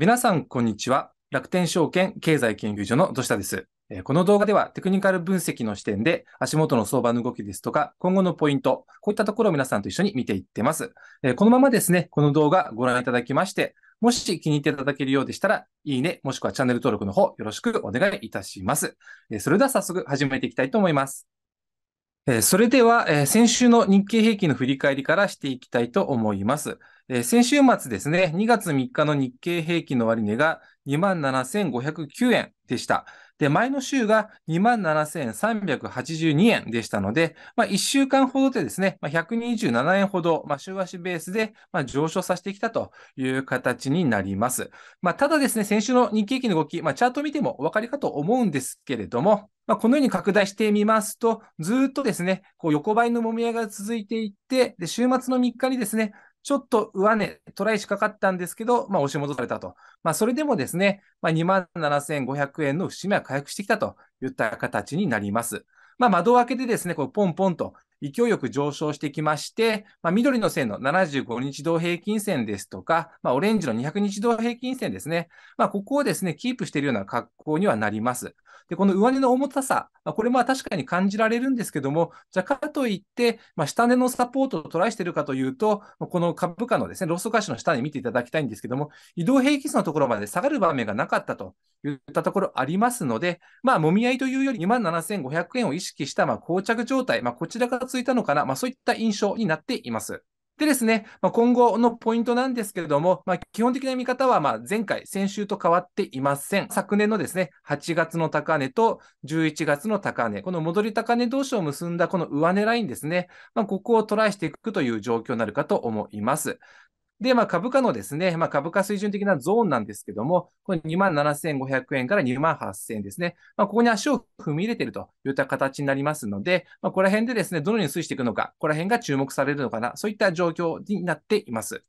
皆さん、こんにちは。楽天証券経済研究所の土下です。この動画ではテクニカル分析の視点で足元の相場の動きですとか今後のポイント、こういったところを皆さんと一緒に見ていってます。このままですね、この動画ご覧いただきまして、もし気に入っていただけるようでしたら、いいね、もしくはチャンネル登録の方よろしくお願いいたします。それでは早速始めていきたいと思います。えそれでは、え先週の日経平均の振り返りからしていきたいと思います。え先週末ですね、2月3日の日経平均の終値が27,509円でした。で、前の週が27,382円でしたので、まあ、1週間ほどでですね、まあ、127円ほど、まあ、週足ベースで、ま上昇させてきたという形になります。まただですね、先週の日経期の動き、まチャート見てもお分かりかと思うんですけれども、まこのように拡大してみますと、ずっとですね、こう横ばいのもみ合いが続いていって、で週末の3日にですね、ちょっと上値、トライしかかったんですけど、まあ、押し戻されたと。まあ、それでもですね、まあ、27,500円の節目は回復してきたといった形になります。まあ、窓を開けてですね、こうポンポンと勢いよく上昇してきまして、まあ、緑の線の75日同平均線ですとか、まあ、オレンジの200日同平均線ですね、まあ、ここをですね、キープしているような格好にはなります。で、この上値の重たさ、これも確かに感じられるんですけども、じゃあかといって、まあ、下値のサポートをトライしているかというと、この株価のですね、ローソク足の下に見ていただきたいんですけども、移動平均数のところまで下がる場面がなかったといったところありますので、まあ、もみ合いというより2万7500円を意識した、まあ、膠着状態、まあ、こちらがついたのかな、まあ、そういった印象になっています。でですね、まあ、今後のポイントなんですけれども、まあ、基本的な見方はま前回、先週と変わっていません。昨年のですね、8月の高値と11月の高値、この戻り高値同士を結んだこの上値ラインですね、まあ、ここをトライしていくという状況になるかと思います。で、まあ、株価のですね、まあ、株価水準的なゾーンなんですけども、この27,500円から28,000円ですね。まあ、ここに足を踏み入れているといった形になりますので、まあ、ここら辺でですね、どのように推移していくのか、ここら辺が注目されるのかな、そういった状況になっています。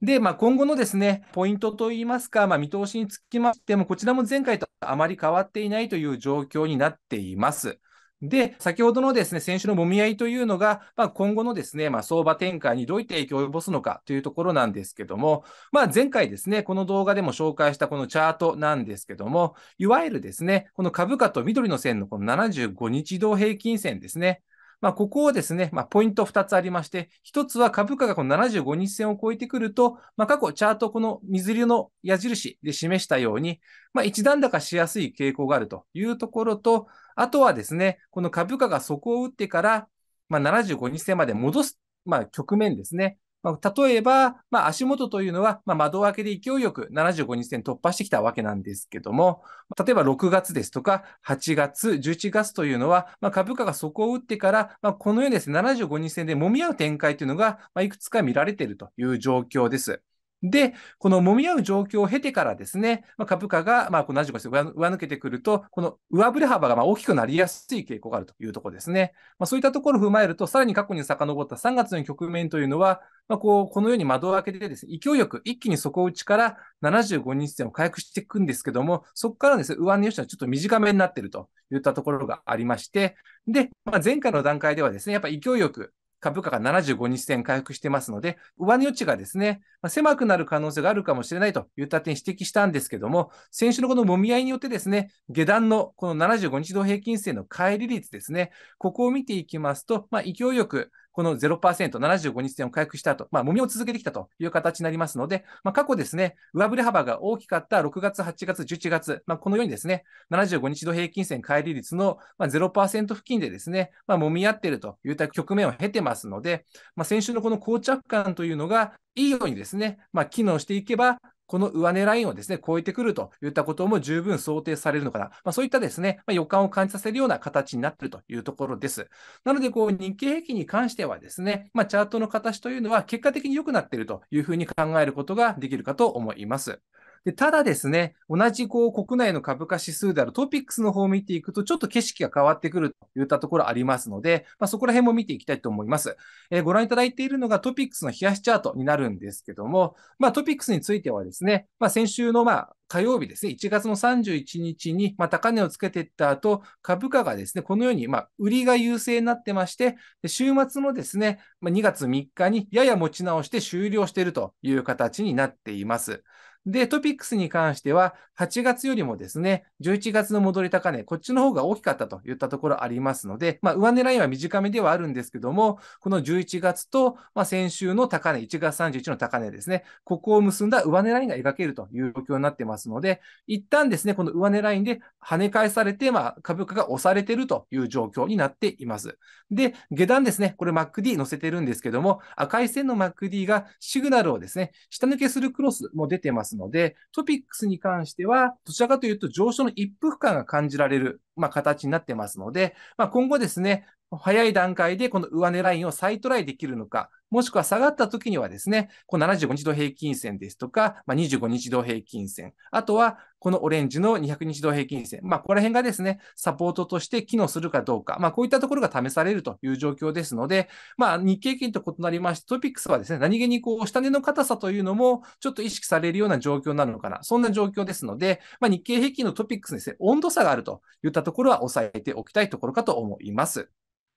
で、まあ、今後のですね、ポイントといいますか、まあ、見通しにつきましても、こちらも前回とあまり変わっていないという状況になっています。で、先ほどのですね、先週のもみ合いというのが、まあ、今後のですね、まあ、相場展開にどういった影響を及ぼすのかというところなんですけども、まあ、前回ですね、この動画でも紹介したこのチャートなんですけども、いわゆるですね、この株価と緑の線のこの75日移動平均線ですね、まあ、ここをですね、まあ、ポイント2つありまして、1つは株価がこの75日線を超えてくると、まあ、過去チャートこの水流の矢印で示したように、まあ、一段高しやすい傾向があるというところと、あとはですね、この株価が底を打ってから、まあ、75日線まで戻す、まあ、局面ですね。まあ、例えば、まあ、足元というのは、まあ、窓開けで勢いよく75日線突破してきたわけなんですけども、例えば6月ですとか、8月、11月というのは、まあ、株価が底を打ってから、まあ、このようにですね、75日線で揉み合う展開というのが、まあ、いくつか見られているという状況です。で、この揉み合う状況を経てからですね、まあ、株価が、まあ、同じく上抜けてくると、この上振れ幅がまあ大きくなりやすい傾向があるというところですね。まあ、そういったところを踏まえると、さらに過去に遡った3月の局面というのは、まあ、こうこのように窓を開けてですね、勢いよく一気に底打ちから75日線を回復していくんですけども、そこからですね、上値予想はちょっと短めになっているといったところがありまして、で、まあ、前回の段階ではですね、やっぱり勢いよく株価が75日線回復してますので、上値余地がですね、まあ、狭くなる可能性があるかもしれないといった点指摘したんですけども、先週のこの揉み合いによってですね、下段のこの75日同平均線の乖離率ですね、ここを見ていきますと、まあ、勢いよくこの0%、75日線を回復したと、まあ、揉みを続けてきたという形になりますので、まあ、過去ですね、上振れ幅が大きかった6月、8月、11月、まあ、このようにですね、75日度平均線乖離率の0%付近でですね、まあ、揉み合っているといった局面を経てますので、まあ、先週のこの膠着感というのが、いいようにですね、まあ、機能していけば、この上値ラインをですね、超えてくるといったことも十分想定されるのかな。まあ、そういったですね、まあ、予感を感じさせるような形になっているというところです。なので、こう、日経平均に関してはですね、まあ、チャートの形というのは結果的に良くなっているというふうに考えることができるかと思います。で、ただですね、同じこう国内の株価指数であるトピックスの方を見ていくと、ちょっと景色が変わってくるといったところありますので、まあ、そこら辺も見ていきたいと思います。えー、ご覧いただいているのがトピックスの冷やしチャートになるんですけども、まあ、トピックスについてはですね、まあ、先週のまあ火曜日ですね、1月の31日に、ま高値をつけていった後、株価がですね、このように、ま売りが優勢になってまして、週末のですね、ま2月3日にやや持ち直して終了しているという形になっています。で、トピックスに関しては、8月よりもですね、11月の戻り高値、こっちの方が大きかったといったところありますので、まあ、上値ラインは短めではあるんですけども、この11月と、まあ、先週の高値、1月31の高値ですね、ここを結んだ上値ラインが描けるという状況になってますので、一旦ですね、この上値ラインで跳ね返されて、まあ、株価が押されているという状況になっています。で、下段ですね、これ MacD 載せてるんですけども、赤い線の MacD がシグナルをですね、下抜けするクロスも出てますますので、トピックスに関しては、どちらかというと上昇の一服感が感じられる、まあ、形になってますので、まあ、今後ですね、早い段階でこの上値ラインを再トライできるのか、もしくは下がった時にはですね、この75日度平均線ですとか、まあ、25日度平均線、あとはこのオレンジの200日度平均線、まあ、ここら辺がですね、サポートとして機能するかどうか、まあ、こういったところが試されるという状況ですので、まあ、日経均と異なりまして、トピックスはですね、何気にこう、下値の硬さというのもちょっと意識されるような状況なのかな、そんな状況ですので、まあ、日経平均のトピックスにですね、温度差があるといったところは抑えておきたいところかと思います。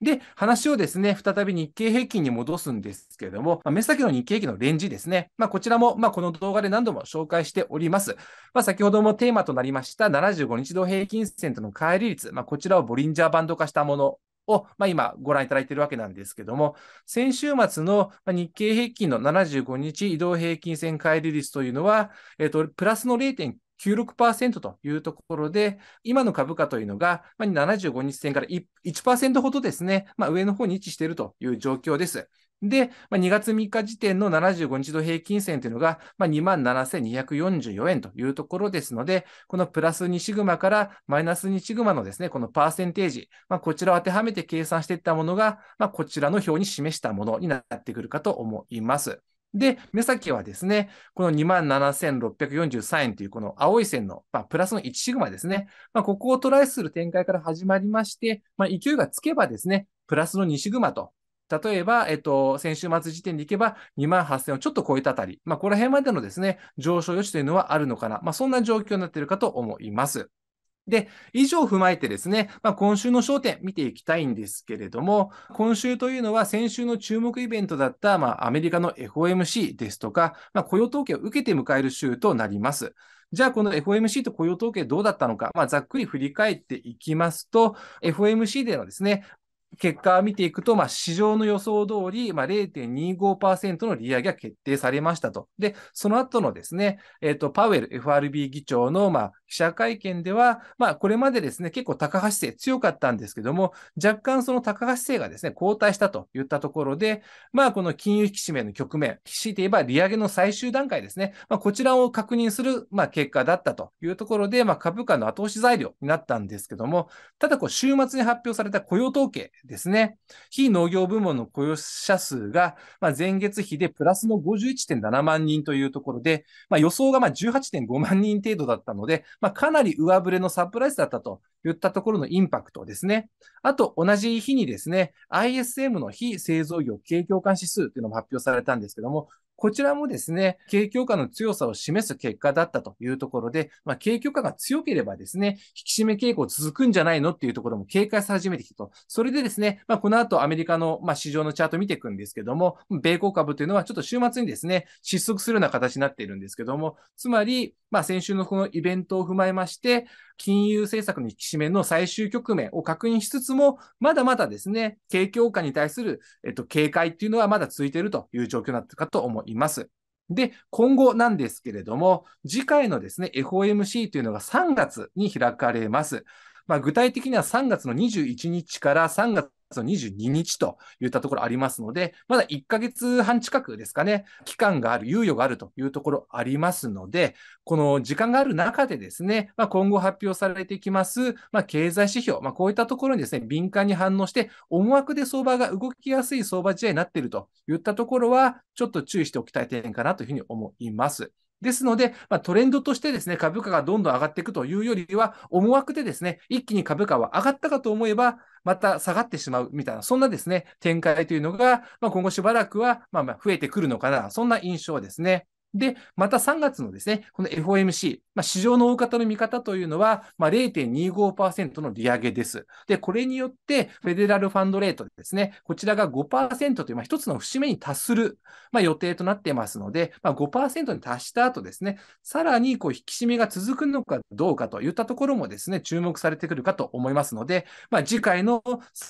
で、話をですね、再び日経平均に戻すんですけれども、まあ、目先の日経平均のレンジですね。まあ、こちらも、まあ、この動画で何度も紹介しております。まあ、先ほどもテーマとなりました75日同平均線との乖離率、まあ、こちらをボリンジャーバンド化したものを、まあ、今ご覧いただいているわけなんですけども、先週末の日経平均の75日移動平均線乖離率というのは、えっと、プラスの0.9 96%というところで、今の株価というのが、ま75日線から1%ほどですね、まあ、上の方に位置しているという状況です。で、まあ、2月3日時点の75日度平均線というのが、まあ、27,244円というところですので、このプラス2シグマからマイナス2シグマのですね、このパーセンテージ、まあ、こちらを当てはめて計算していったものが、まあ、こちらの表に示したものになってくるかと思います。で、目先はですね、この27,643円というこの青い線の、まあ、プラスの1シグマですね。まあ、ここをトライする展開から始まりまして、まあ、勢いがつけばですね、プラスの2シグマと。例えば、えっと、先週末時点でいけば28,000をちょっと超えたあたり、まあ、この辺までのですね、上昇余地というのはあるのかな。まあ、そんな状況になっているかと思います。で、以上を踏まえてですね、まあ、今週の焦点見ていきたいんですけれども、今週というのは先週の注目イベントだった、まあ、アメリカの FOMC ですとか、まあ、雇用統計を受けて迎える週となります。じゃあ、この FOMC と雇用統計どうだったのか、まあ、ざっくり振り返っていきますと、FOMC でのですね、結果を見ていくと、まあ、市場の予想通り、まあ、0.25%の利上げが決定されましたと。で、その後のですね、えっ、ー、と、パウエル FRB 議長の、まあ、記者会見では、まあ、これまでですね、結構高橋性強かったんですけども、若干その高橋性がですね、後退したといったところで、まあ、この金融引き締めの局面、強いて言えば利上げの最終段階ですね、まあ、こちらを確認する、まあ、結果だったというところで、まあ、株価の後押し材料になったんですけども、ただ、こう、週末に発表された雇用統計ですね、非農業部門の雇用者数が、まあ、前月比でプラスの51.7万人というところで、まあ、予想がまあ18.5万人程度だったので、まあ、かなり上振れのサプライズだったといったところのインパクトですね。あと、同じ日にですね、ISM の非製造業景況感指数というのも発表されたんですけども、こちらもですね、景況感の強さを示す結果だったというところで、まあ、景況感が強ければですね、引き締め傾向続くんじゃないのっていうところも警戒さ始めてきたと。それでですね、まあ、この後アメリカの、ま市場のチャート見ていくんですけども、米国株というのはちょっと週末にですね、失速するような形になっているんですけども、つまり、まあ、先週のこのイベントを踏まえまして、金融政策の引き締めの最終局面を確認しつつも、まだまだですね、景況感に対する、えっと、警戒っていうのはまだ続いているという状況になったかと思います。で、今後なんですけれども、次回のですね、FOMC というのが3月に開かれます。まあ、具体的には3月の21日から3月の22日といったところありますので、まだ1ヶ月半近くですかね、期間がある、猶予があるというところありますので、この時間がある中でですね、まあ、今後発表されてきます、まあ、経済指標、まあ、こういったところにですね、敏感に反応して、思惑で相場が動きやすい相場試合になっているといったところは、ちょっと注意しておきたい点かなというふうに思います。ですので、まあ、トレンドとしてですね、株価がどんどん上がっていくというよりは、思惑でですね、一気に株価は上がったかと思えば、また下がってしまうみたいな、そんなですね、展開というのが、まあ、今後しばらくは、まあ、まあ増えてくるのかな、そんな印象ですね。で、また3月のですね、この FOMC、まあ、市場の大方の見方というのは、まあ、0.25%の利上げです。で、これによって、フェデラルファンドレートですね、こちらが5%という、まあ、一つの節目に達する、まあ、予定となってますので、まあ、5%に達した後ですね、さらにこう引き締めが続くのかどうかといったところもですね、注目されてくるかと思いますので、まあ、次回の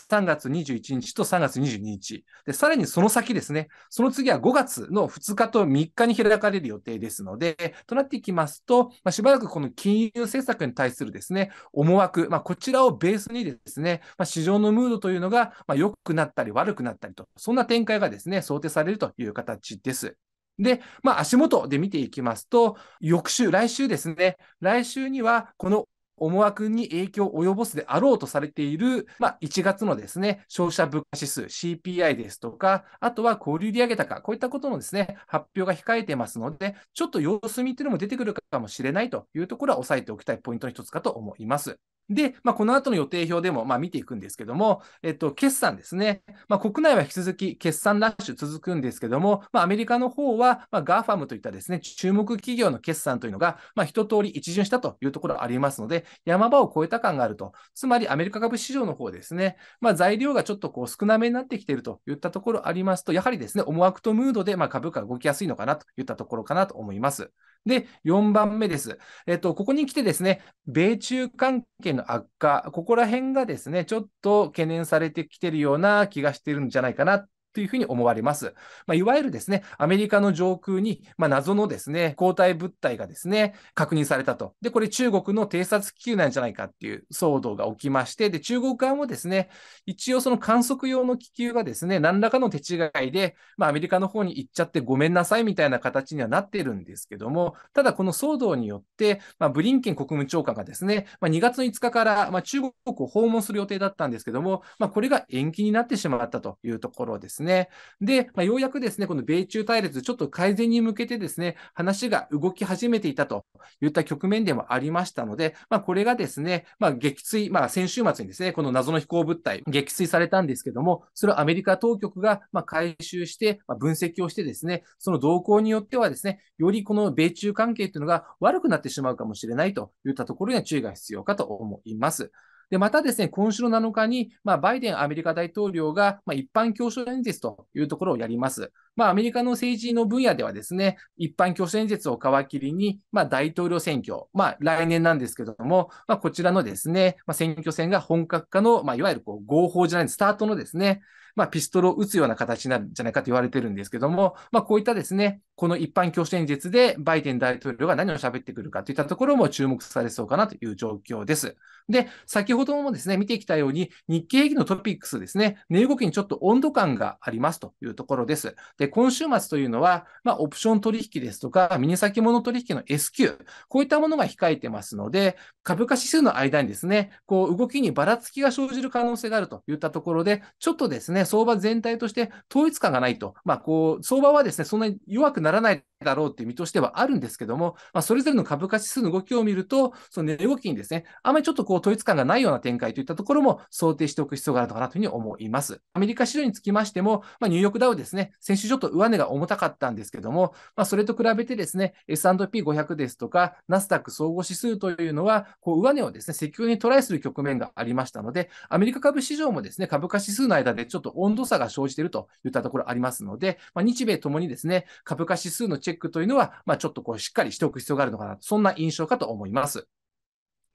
3月21日と3月22日、で、さらにその先ですね、その次は5月の2日と3日に開かれれる予定ですので、となっていきますと、まあ、しばらくこの金融政策に対するですね、思惑、まあ、こちらをベースにですね、まあ、市場のムードというのが、まあ、良くなったり悪くなったりと、そんな展開がですね、想定されるという形です。で、まあ、足元で見ていきますと、翌週、来週ですね、来週には、この思惑に影響を及ぼすであろうとされている、まあ、1月のですね、消費者物価指数 CPI ですとか、あとは小売売上高、こういったことのですね、発表が控えてますので、ちょっと様子見というのも出てくるかもしれないというところは押さえておきたいポイントの一つかと思います。で、まあ、この後の予定表でも、まあ、見ていくんですけども、えっと、決算ですね。まあ、国内は引き続き決算ラッシュ続くんですけども、まあ、アメリカの方は、まあ、ガーファムといったですね、注目企業の決算というのが、まあ、一通り一巡したというところありますので、山場を超えた感があると。つまり、アメリカ株市場の方ですね、まあ、材料がちょっとこう少なめになってきているといったところありますと、やはりですね、思惑とムードで、まあ、株価が動きやすいのかなといったところかなと思います。で、4番目です。えっと、ここに来てですね、米中関係の悪化、ここら辺がですね、ちょっと懸念されてきてるような気がしてるんじゃないかなというふうに思われます。まあ、いわゆるですね、アメリカの上空に、まあ、謎のですね、抗体物体がですね、確認されたと。で、これ中国の偵察気球なんじゃないかっていう騒動が起きまして、で、中国側もですね、一応その観測用の気球がですね、何らかの手違いで、まあ、アメリカの方に行っちゃってごめんなさいみたいな形にはなってるんですけども、ただこの騒動によって、まあ、ブリンケン国務長官がですね、まあ、2月5日から、ま中国を訪問する予定だったんですけども、まこれが延期になってしまったというところですね。でね。で、まあ、ようやくですね、この米中対立、ちょっと改善に向けてですね、話が動き始めていたといった局面でもありましたので、まあ、これがですね、まあ、撃墜、まあ、先週末にですね、この謎の飛行物体、撃墜されたんですけども、それをアメリカ当局がま回収して、ま分析をしてですね、その動向によってはですね、よりこの米中関係というのが悪くなってしまうかもしれないといったところには注意が必要かと思います。で、またですね、今週の7日に、まあ、バイデンアメリカ大統領が、まあ、一般教書演説というところをやります。まあ、アメリカの政治の分野ではですね、一般教書演説を皮切りに、まあ、大統領選挙、まあ、来年なんですけども、まあ、こちらのですね、まあ、選挙戦が本格化の、まあ、いわゆるこう合法じゃない、スタートのですね、まあ、ピストルを打つような形なんじゃないかと言われてるんですけども、まあ、こういったですね、この一般教師演説でバイデン大統領が何を喋ってくるかといったところも注目されそうかなという状況です。で、先ほどもですね、見てきたように、日経平均のトピックスですね、値動きにちょっと温度感がありますというところです。で、今週末というのは、まあ、オプション取引ですとか、ミニ先物取引の S q こういったものが控えてますので、株価指数の間にですね、こう、動きにばらつきが生じる可能性があるといったところで、ちょっとですね、相場全体として統一感がないと。まあ、こう、相場はですね、そんなに弱くならないだろうっていう身としてはあるんですけども、まあ、それぞれの株価指数の動きを見ると、その値動きにですね、あまりちょっとこう統一感がないような展開といったところも想定しておく必要があるのかなというふうに思います。アメリカ市場につきましても、まあ、ニューヨークダウですね、先週ちょっと上値が重たかったんですけども、まあ、それと比べてですね、S&P500 ですとか、ナスダック総合指数というのは、こう上値をですね、積極にトライする局面がありましたので、アメリカ株市場もですね、株価指数の間でちょっと温度差が生じているといったところありますので、まあ、日米ともにですね、株価指数のチェックックというのは、まあ、ちょっとこうしっかりしておく必要があるのかな、そんな印象かと思います。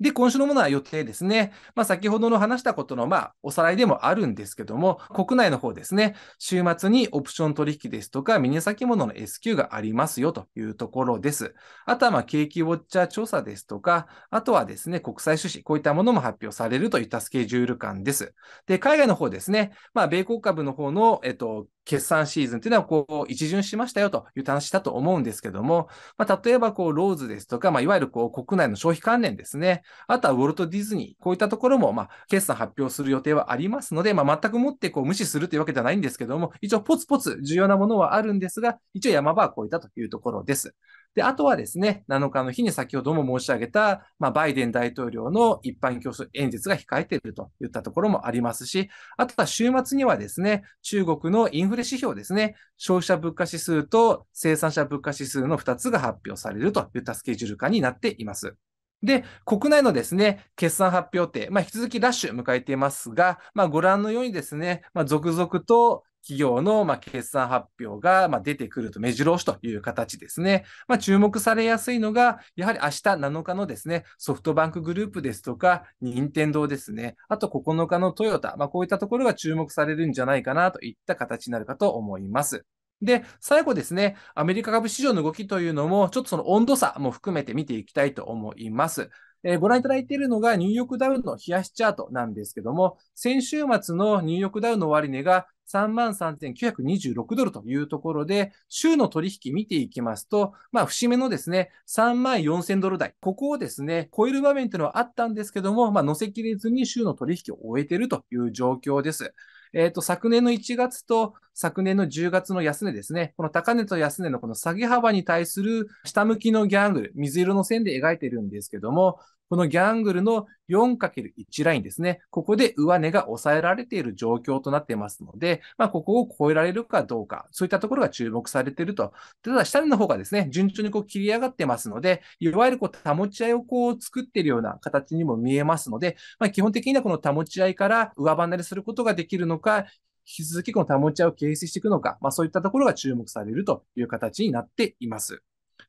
で、今週のものは予定ですね。まあ、先ほどの話したことの、まあ、おさらいでもあるんですけども、国内の方ですね、週末にオプション取引ですとか、ミニ先物の S q がありますよというところです。あとは、まあ、景気ウォッチャー調査ですとか、あとはですね、国際趣旨、こういったものも発表されるといったスケジュール感です。で、海外の方ですね、まあ、米国株の方の、えっと、決算シーズンというのは、こう、一巡しましたよという話だと思うんですけども、まあ、例えば、こう、ローズですとか、まあ、いわゆる、こう、国内の消費関連ですね、あとはウォルト・ディズニー、こういったところも、まあ、決算発表する予定はありますので、まあ、全くもってこう無視するというわけではないんですけども、一応ポツポツ重要なものはあるんですが、一応山場は超えたというところです。で、あとはですね、7日の日に先ほども申し上げた、まあ、バイデン大統領の一般競争演説が控えているといったところもありますし、あとは週末にはですね、中国のインフレ指標ですね、消費者物価指数と生産者物価指数の2つが発表されるといったスケジュール化になっています。で、国内のですね、決算発表ってまあ、引き続きラッシュ迎えていますが、まあ、ご覧のようにですね、まあ、続々と企業のま決算発表がま出てくると目白押しという形ですね。まあ、注目されやすいのが、やはり明日7日のですね、ソフトバンクグループですとか、任天堂ですね、あと9日のトヨタ、まあ、こういったところが注目されるんじゃないかなといった形になるかと思います。で、最後ですね、アメリカ株市場の動きというのも、ちょっとその温度差も含めて見ていきたいと思います。えー、ご覧いただいているのがニューヨークダウンの冷やしチャートなんですけども、先週末のニューヨークダウンの終値が33,926ドルというところで、週の取引見ていきますと、まあ、節目のですね、34,000ドル台、ここをですね、超える場面というのはあったんですけども、まあ、乗せきれずに週の取引を終えているという状況です。えっ、ー、と、昨年の1月と昨年の10月の安値ですね。この高値と安値のこの下げ幅に対する下向きのギャングル、水色の線で描いてるんですけども、このギャングルの 4×1 ラインですね。ここで上値が抑えられている状況となっていますので、まあ、ここを超えられるかどうか、そういったところが注目されていると。ただ、下値の方がですね、順調にこう切り上がってますので、いわゆるこう保ち合いをこう作っているような形にも見えますので、まあ、基本的にはこの保ち合いから上離れすることができるのか、引き続きこの保ち合いを形成していくのか、まあ、そういったところが注目されるという形になっています。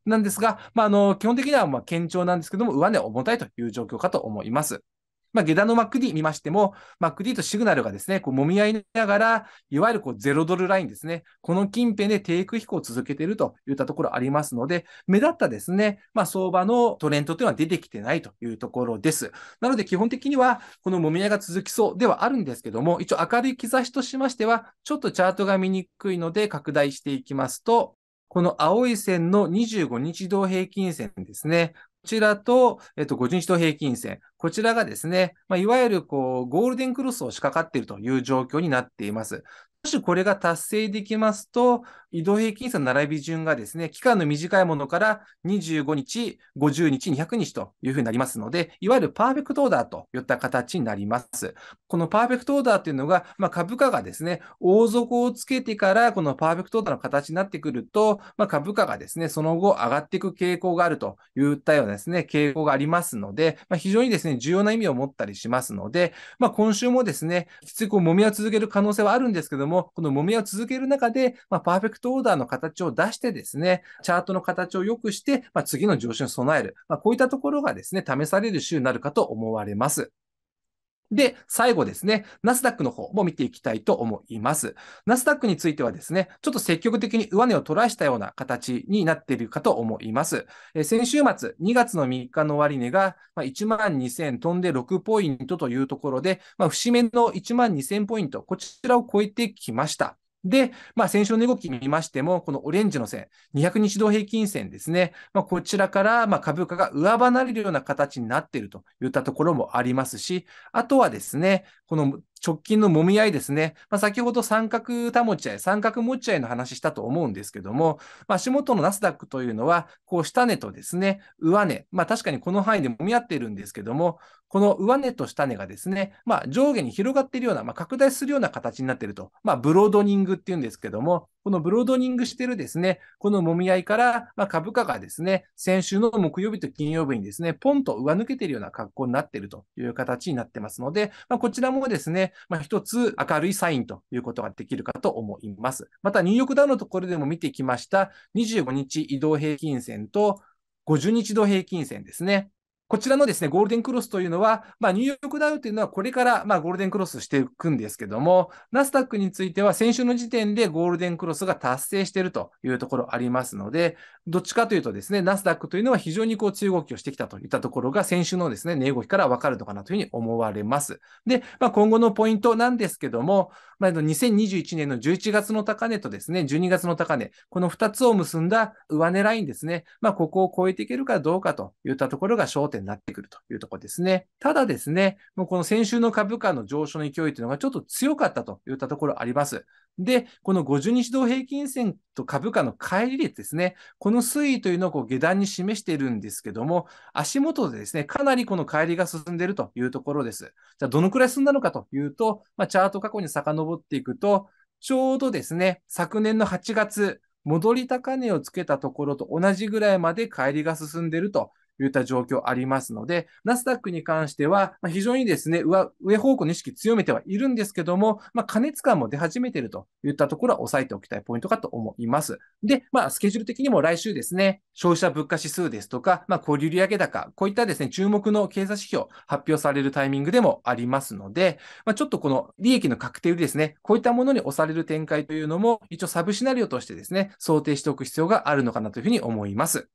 なんですが、まあ、あの、基本的には、まあ、堅調なんですけども、上値重たいという状況かと思います。まあ、下段の MacD 見ましても、MacD とシグナルがですね、こう揉み合いながら、いわゆるこう0ドルラインですね、この近辺で低空飛行を続けているといったところありますので、目立ったですね、まあ、相場のトレンドというのは出てきてないというところです。なので、基本的には、この揉み合いが続きそうではあるんですけども、一応明るい兆しとしましては、ちょっとチャートが見にくいので拡大していきますと、この青い線の25日同平均線ですね。こちらと、えっと、50日同平均線。こちらがですね、まあ、いわゆるこう、ゴールデンクロスを仕掛かっているという状況になっています。しこれが達成できますと、移動平均差の並び順がですね、期間の短いものから25日、50日、200日というふうになりますので、いわゆるパーフェクトオーダーといった形になります。このパーフェクトオーダーというのが、まあ、株価がですね、大底をつけてから、このパーフェクトオーダーの形になってくると、まあ、株価がですね、その後上がっていく傾向があるといったようなですね、傾向がありますので、まあ、非常にですね、重要な意味を持ったりしますので、ま今週もですね、きついこう揉みは続ける可能性はあるんですけども、も、この揉み合いを続ける中で、まあ、パーフェクトオーダーの形を出してですね、チャートの形を良くして、まあ、次の上昇に備える。まあ、こういったところがですね、試される週になるかと思われます。で、最後ですね、ナスダックの方も見ていきたいと思います。ナスダックについてはですね、ちょっと積極的に上値を捉えしたような形になっているかと思います。え先週末、2月の3日の終値が、ま1万2000飛んで6ポイントというところで、まあ、節目の1万2000ポイント、こちらを超えてきました。で、まあ、先週の動き見ましても、このオレンジの線、200日同平均線ですね、まあ、こちらからま株価が上離れるような形になっているといったところもありますし、あとはですね、この直近の揉み合いですね。まあ、先ほど三角保ち合い、三角持ち合いの話したと思うんですけども、まあ、足元のナスダックというのは、こう下値とですね、上値、まあ、確かにこの範囲で揉み合っているんですけども、この上値と下値がですね、まあ、上下に広がっているような、まあ、拡大するような形になっていると、まあ、ブロードニングっていうんですけども、このブロードニングしてるですね、この揉み合いから、まあ、株価がですね、先週の木曜日と金曜日にですね、ポンと上抜けてるような格好になってるという形になってますので、まあ、こちらもですね、まあ、一つ明るいサインということができるかと思います。また、ニューヨークダウのところでも見てきました、25日移動平均線と50日移動平均線ですね。こちらのですね、ゴールデンクロスというのは、まあ、ニューヨークダウというのはこれから、まあ、ゴールデンクロスしていくんですけども、ナスダックについては先週の時点でゴールデンクロスが達成しているというところありますので、どっちかというとですね、ナスダックというのは非常にこう強い動きをしてきたといったところが先週のですね、値動きからわかるのかなというふうに思われます。で、まあ、今後のポイントなんですけども、まあ、2021年の11月の高値とですね、12月の高値、この2つを結んだ上値ラインですね、まあ、ここを超えていけるかどうかといったところが焦点になってくるというところですね。ただですね、もうこの先週の株価の上昇の勢いというのがちょっと強かったといったところあります。で、この50日同平均線と株価の乖離率ですね、この推移というのをこう下段に示しているんですけども、足元でですね、かなりこの乖離が進んでいるというところです。じゃあ、どのくらい進んだのかというと、まあ、チャート過去に遡っていくと、ちょうどですね、昨年の8月、戻り高値をつけたところと同じぐらいまで返りが進んでいるといった状況ありますので、ナスダックに関しては、ま非常にですね上、上方向の意識強めてはいるんですけども、まあ、加熱感も出始めているといったところは押さえておきたいポイントかと思います。で、まあ、スケジュール的にも来週ですね、消費者物価指数ですとか、まあ、小売売上高、こういったですね、注目の経済指標発表されるタイミングでもありますので、まあ、ちょっとこの利益の確定ですね、こういったものに押される展開というのも、一応サブシナリオとしてですね、想定しておく必要があるのかなというふうに思います。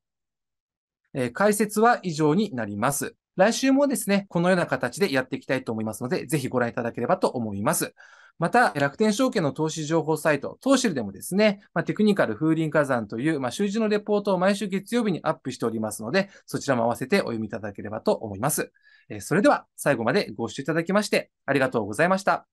えー、解説は以上になります。来週もですね、このような形でやっていきたいと思いますので、ぜひご覧いただければと思います。また、楽天証券の投資情報サイト、トーシルでもですね、まあ、テクニカル風林火山という、まあ、習字のレポートを毎週月曜日にアップしておりますので、そちらも合わせてお読みいただければと思います。えー、それでは、最後までご視聴いただきまして、ありがとうございました。